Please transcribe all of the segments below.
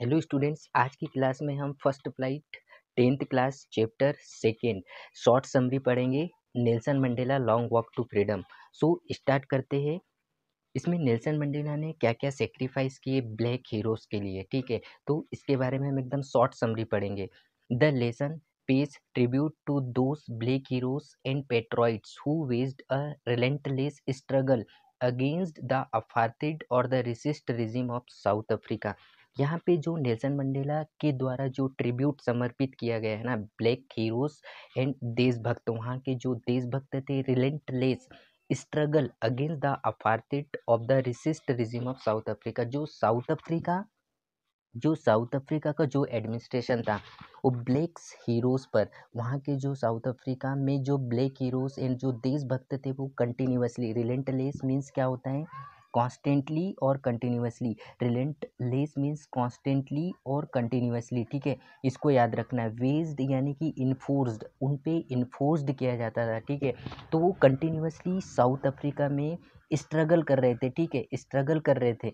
Hello students आज की class में हम first flight tenth class chapter second short summary पढ़ेंगे Nelson Mandela long walk to freedom so start करते हैं इसमें नेल्सन मंडेला ने क्या क्या सेक्रीफाइस किए ब्लैक हीरोज़ के लिए ठीक है तो इसके बारे में हम एकदम शॉर्ट समरी पढ़ेंगे the lesson pays tribute to those black heroes and patriots who waged a relentless struggle against the apartheid और the racist regime of South Africa यहाँ पे जो नेल्सन मंडेला के द्वारा जो ट्रिब्यूट समर्पित किया गया है ना ब्लैक हीरोज़ एंड देशभक्त वहाँ के जो देशभक्त थे relentless struggle against the apartheid of the racist regime of South Africa जो साउथ अफ्रीका जो साउथ अफ्रीका का जो एडमिनिस्ट्रेशन था वो ब्लैक्स हीरोज़ पर वहाँ के जो साउथ अफ्रीका में जो ब्लैक हीरोज़ एंड जो देशभक्त थे वो कंटिन्यूसली रिलेंटलेस मीन्स क्या होता है कॉन्स्टेंटली और कंटिन्यूसली रिलेंटलेस मीन्स कॉन्स्टेंटली और कंटिन्यूसली ठीक है इसको याद रखना है वेस्ड यानी कि इन्फोर्स्ड उन पे इन्फोर्स्ड किया जाता था ठीक है तो वो कंटिन्यूसली साउथ अफ्रीका में स्ट्रगल कर रहे थे ठीक है स्ट्रगल कर रहे थे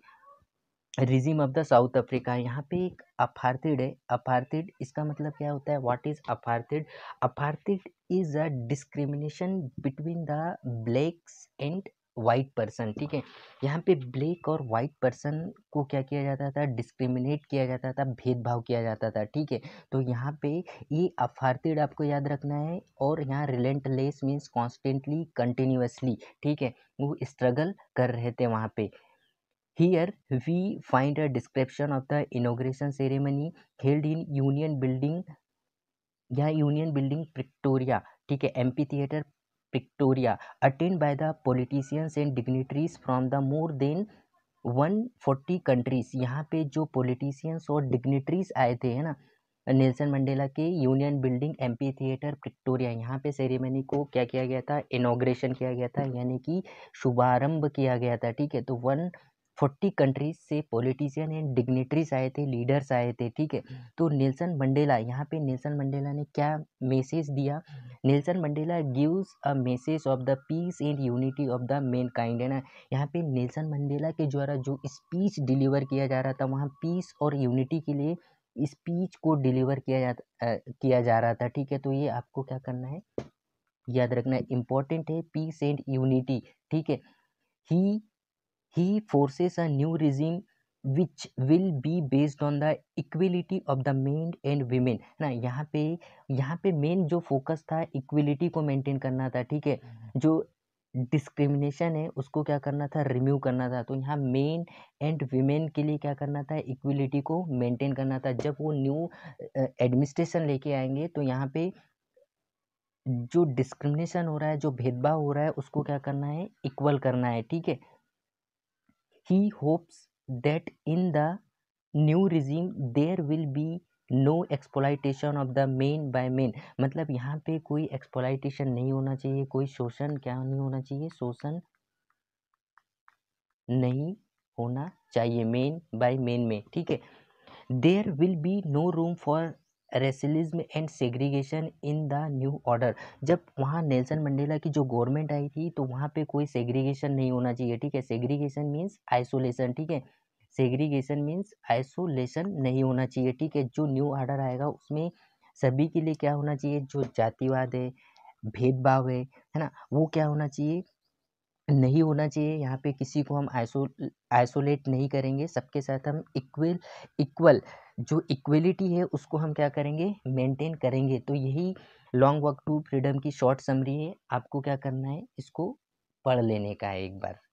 regime of the South Africa यहाँ पे एक अपार्थिड है अपार्थिड इसका मतलब क्या होता है what is apartheid apartheid is a discrimination between the blacks and white person ठीक है यहाँ पे ब्लैक और वाइट पर्सन को क्या किया जाता था डिस्क्रिमिनेट किया जाता था भेदभाव किया जाता था ठीक है तो यहाँ पे ये अफारतीड आपको याद रखना है और यहाँ रिलेंटलेस मीन्स कॉन्स्टेंटली कंटिन्यूसली ठीक है वो स्ट्रगल कर रहे थे वहाँ पे here we find a description of the inauguration ceremony held in union building या यूनियन बिल्डिंग प्रिक्टोरिया ठीक है P theatre Victoria, attained by the politicians and dignitaries from the more than 140 countries यहाँ पे जो पोलिटिशियंस और dignitaries आए थे है ना नेल्सन मंडेला के union building amphitheatre Pretoria यहाँ पे सेरेमनी को क्या किया गया था इनोग्रेशन किया गया था यानी कि शुभारंभ किया गया था ठीक है तो वन फोर्टी कंट्रीज़ से पॉलिटिशियन एंड डिग्नेटरीज़ आए थे लीडर्स आए थे ठीक है हम्म। तो नेल्सन मंडेला यहाँ पे नेल्सन मंडेला ने क्या मैसेज दिया hmm. Nelson Mandela gives a message of the peace and unity of the mankind है ना यहाँ पे नेल्सन मंडेला के द्वारा जो स्पीच डिलीवर किया जा रहा था वहाँ पीस और यूनिटी के लिए स्पीच को डिलीवर किया जा किया जा रहा था ठीक है तो ये आपको क्या करना है याद रखना है इम्पोर्टेंट है पीस एंड यूनिटी ठीक है he he forces a new regime which will be based on the equality of the men and women ना यहाँ पे यहाँ पे मेन जो फोकस था इक्वलिटी को मेंटेन करना था ठीक है हम्म। जो डिस्क्रिमिनेशन है उसको क्या करना था रिम्यू करना था तो यहाँ मेन एंड वीमेन के लिए क्या करना था इक्वलिटी को मेंटेन करना था जब वो न्यू एडमिनिस्ट्रेशन लेके आएंगे तो यहाँ पे जो डिस्क्रिमिनेशन हो रहा है जो भेदभाव हो रहा है उसको क्या करना है इक्वल करना है ठीक है He hopes that in the new regime there will be no exploitation of the man by man मतलब यहाँ पे कोई एक्सपोलाइटेशन नहीं होना चाहिए कोई शोषण क्या नहीं होना चाहिए शोषण नहीं होना चाहिए मेन बाय मेन में ठीक है there will be no room for racialism and segregation in the new order जब वहाँ नेल्सन मंडेला की जो गवर्नमेंट आई थी तो वहाँ पे कोई सेग्रीगेशन नहीं होना चाहिए ठीक है सेग्रीगेशन मीन्स आइसोलेशन ठीक है सेग्रीगेशन मीन्स आइसोलेशन नहीं होना चाहिए ठीक है जो न्यू ऑर्डर आएगा उसमें सभी के लिए क्या होना चाहिए जो जातिवाद है भेदभाव है है ना वो क्या होना चाहिए नहीं होना चाहिए यहाँ पे किसी को हम आइसो आइसोलेट नहीं करेंगे सबके साथ हम इक्वल इक्वल जो इक्वलिटी है उसको हम क्या करेंगे मेंटेन करेंगे तो यही लॉन्ग वॉक टू फ्रीडम की शॉर्ट समरी है आपको क्या करना है इसको पढ़ लेने का है एक बार